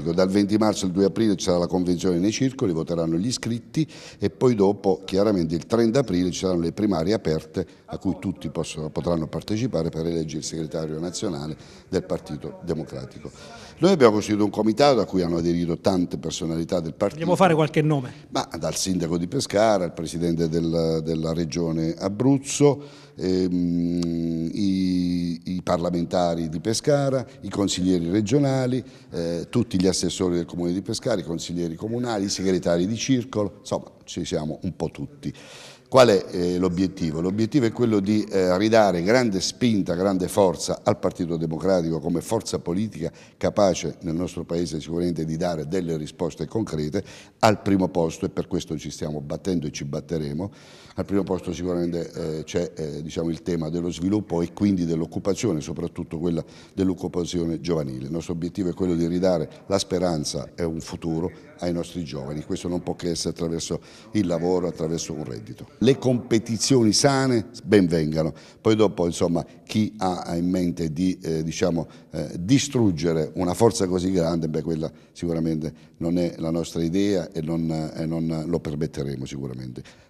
pubblico. Dal 20 marzo al 2 aprile ci sarà la convenzione nei circoli, voteranno gli iscritti e poi dopo chiaramente il 30 aprile ci saranno le primarie aperte a cui tutti possono, potranno partecipare per eleggere il segretario nazionale del Partito Democratico. Noi abbiamo costituito un comitato a cui hanno aderito tante personalità del partito. Vogliamo fare qualche nome? Ma dal sindaco di Pescara al presidente del, della regione Abruzzo, ehm, i parlamentari di Pescara, i consiglieri regionali, eh, tutti gli assessori del comune di Pescara, i consiglieri comunali, i segretari di circolo, insomma ci siamo un po' tutti. Qual è eh, l'obiettivo? L'obiettivo è quello di eh, ridare grande spinta, grande forza al Partito Democratico come forza politica capace nel nostro Paese sicuramente di dare delle risposte concrete al primo posto e per questo ci stiamo battendo e ci batteremo. Al primo posto sicuramente eh, c'è diciamo, il tema dello sviluppo e quindi dell'occupazione, soprattutto quella dell'occupazione giovanile. Il nostro obiettivo è quello di ridare la speranza e un futuro ai nostri giovani. Questo non può che essere attraverso il lavoro attraverso un reddito. Le competizioni sane ben vengano, poi dopo insomma chi ha in mente di eh, diciamo, eh, distruggere una forza così grande, beh quella sicuramente non è la nostra idea e non, eh, non lo permetteremo sicuramente.